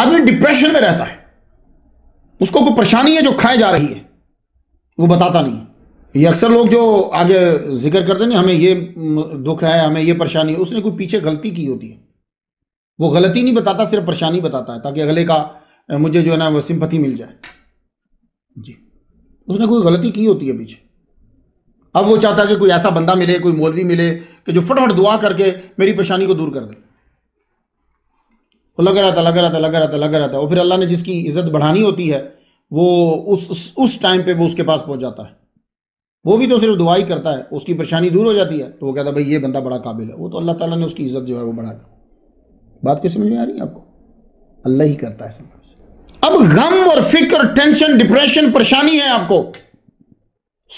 आदमी डिप्रेशन में रहता है उसको कोई परेशानी है जो खाए जा रही है वो बताता नहीं ये अक्सर लोग जो आगे जिक्र करते हैं हमें ये दुख है हमें ये परेशानी है उसने कोई पीछे गलती की होती है वो गलती नहीं बताता सिर्फ परेशानी बताता है ताकि अगले का मुझे जो है ना वो सिंपथी मिल जाए जी उसने कोई गलती की होती है पीछे अब वो चाहता है कि कोई ऐसा बंदा मिले कोई मौलवी मिले कि जो फटाफट दुआ करके मेरी परेशानी को दूर कर दे वो लगा रहता लगा रहता लगा रहता लगा रहता और फिर अल्लाह ने जिसकी इज्जत बढ़ानी होती है वो उस उस, टाइम पे वो उसके पास पहुंच जाता है वो भी तो सिर्फ दुआई करता है उसकी परेशानी दूर हो जाती है तो वो कहता है भाई ये बंदा बड़ा काबिल है वो तो अल्लाह ताला ने उसकी इज्जत जो है वो बढ़ा दी बात कैसे समझ में आ रही है आपको अल्लाह ही करता है समझ अब गम और फिक्र टेंशन डिप्रेशन परेशानी है आपको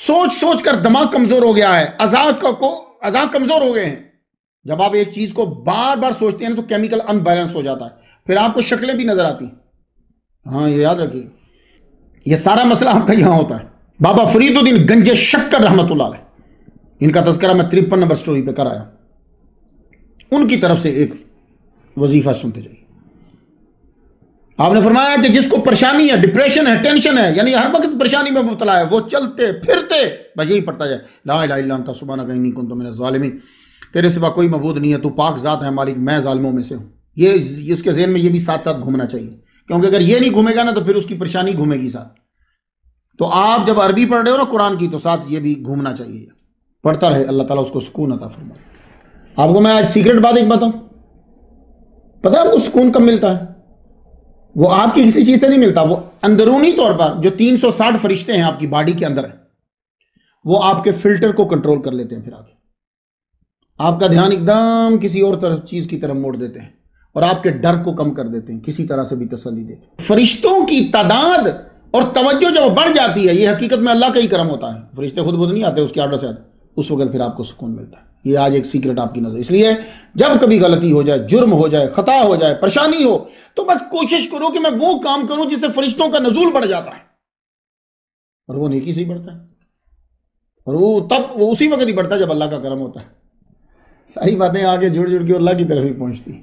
सोच सोच कर दिमाग कमजोर हो गया है अजाक को अजाक कमजोर हो गए हैं जब आप एक चीज को बार बार सोचते हैं ना तो केमिकल अनबैलेंस हो जाता है फिर आपको शक्लें भी नजर आती हाँ ये याद रखिए ये सारा मसला आपका यहां होता है बाबा फरीदुद्दीन गंजे शक्कर रहमत इनका तस्करा मैं तिरपन नंबर स्टोरी पर कराया उनकी तरफ से एक वजीफा सुनते जाइए आपने फरमाया कि जिसको परेशानी है डिप्रेशन है टेंशन है यानी हर वक्त परेशानी में मुबतला है वो चलते फिरते बस यही पड़ता जाए ला सुबह कहीं नहीं कौन तो मेरा जालिमी तेरे सिवा कोई मबूद नहीं है तू पाक ज़ात है मालिक मैं ालमों में से हूँ ये इसके जहन में ये भी साथ साथ घूमना चाहिए क्योंकि अगर ये नहीं घूमेगा ना तो फिर उसकी परेशानी घूमेगी साथ तो आप जब अरबी पढ़ रहे हो ना कुरान की तो साथ ये भी घूमना चाहिए पढ़ता रहे अल्लाह ताला उसको सुकून अता फरमाए आपको मैं आज सीक्रेट बात एक बताऊं पता है आपको सुकून कब मिलता है वो आपकी किसी चीज़ से नहीं मिलता वो अंदरूनी तौर पर जो 360 फरिश्ते हैं आपकी बॉडी के अंदर है वो आपके फिल्टर को कंट्रोल कर लेते हैं फिर आप आपका ध्यान एकदम किसी और तरफ चीज की तरफ मोड़ देते हैं और आपके डर को कम कर देते हैं किसी तरह से भी तसली देते फरिश्तों की तादाद और तवज्जो जब बढ़ जाती है ये हकीकत में अल्लाह का ही करम होता है फरिश्ते खुद बुद्ध नहीं आते उसके आर्डर से आते उस वक्त फिर आपको सुकून मिलता है ये आज एक सीक्रेट आपकी नज़र इसलिए जब कभी गलती हो जाए जुर्म हो जाए खता हो जाए परेशानी हो तो बस कोशिश करो कि मैं वो काम करूं जिससे फरिश्तों का नजूल बढ़ जाता है और वो नेकी से ही बढ़ता है और वो तब वो उसी वक्त ही बढ़ता है जब अल्लाह का करम होता है सारी बातें आके जुड़ जुड़ के अल्लाह की तरफ ही पहुँचती